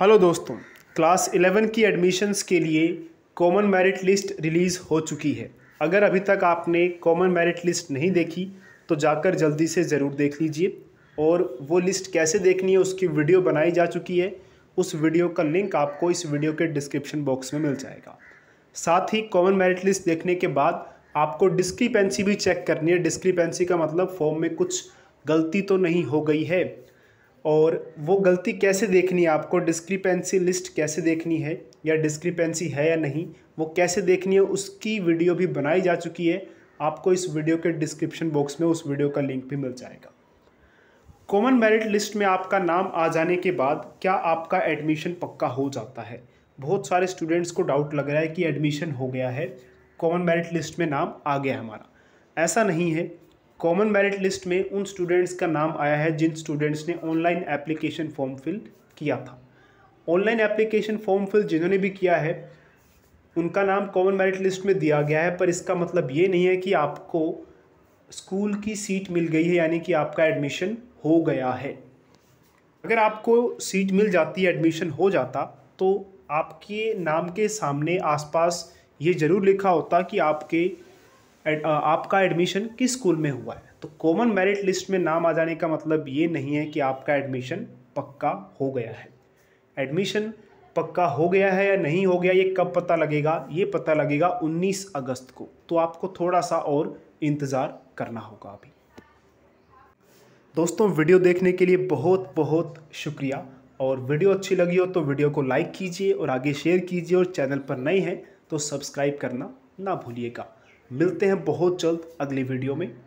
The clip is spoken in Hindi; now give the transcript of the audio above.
हेलो दोस्तों क्लास 11 की एडमिशन्स के लिए कॉमन मेरिट लिस्ट रिलीज़ हो चुकी है अगर अभी तक आपने कॉमन मेरिट लिस्ट नहीं देखी तो जाकर जल्दी से ज़रूर देख लीजिए और वो लिस्ट कैसे देखनी है उसकी वीडियो बनाई जा चुकी है उस वीडियो का लिंक आपको इस वीडियो के डिस्क्रिप्शन बॉक्स में मिल जाएगा साथ ही कॉमन मेरिट लिस्ट देखने के बाद आपको डिस्क्रिपेंसी भी चेक करनी है डिस्क्रिपेंसी का मतलब फॉर्म में कुछ गलती तो नहीं हो गई है और वो गलती कैसे देखनी है आपको डिस्क्रिपेंसी लिस्ट कैसे देखनी है या डिस्क्रिपेंसी है या नहीं वो कैसे देखनी है उसकी वीडियो भी बनाई जा चुकी है आपको इस वीडियो के डिस्क्रिप्शन बॉक्स में उस वीडियो का लिंक भी मिल जाएगा कॉमन मेरिट लिस्ट में आपका नाम आ जाने के बाद क्या आपका एडमिशन पक्का हो जाता है बहुत सारे स्टूडेंट्स को डाउट लग रहा है कि एडमिशन हो गया है कॉमन मेरिट लिस्ट में नाम आ गया हमारा ऐसा नहीं है कॉमन मेरिट लिस्ट में उन स्टूडेंट्स का नाम आया है जिन स्टूडेंट्स ने ऑनलाइन एप्लीकेशन फॉर्म फिल किया था ऑनलाइन एप्लीकेशन फॉर्म फिल जिन्होंने भी किया है उनका नाम कॉमन मेरिट लिस्ट में दिया गया है पर इसका मतलब ये नहीं है कि आपको स्कूल की सीट मिल गई है यानी कि आपका एडमिशन हो गया है अगर आपको सीट मिल जाती है एडमिशन हो जाता तो आपके नाम के सामने आसपास ये ज़रूर लिखा होता कि आपके आपका एडमिशन किस स्कूल में हुआ है तो कॉमन मेरिट लिस्ट में नाम आ जाने का मतलब ये नहीं है कि आपका एडमिशन पक्का हो गया है एडमिशन पक्का हो गया है या नहीं हो गया ये कब पता लगेगा ये पता लगेगा 19 अगस्त को तो आपको थोड़ा सा और इंतज़ार करना होगा अभी दोस्तों वीडियो देखने के लिए बहुत बहुत शुक्रिया और वीडियो अच्छी लगी हो तो वीडियो को लाइक कीजिए और आगे शेयर कीजिए और चैनल पर नए हैं तो सब्सक्राइब करना ना भूलिएगा मिलते हैं बहुत जल्द अगली वीडियो में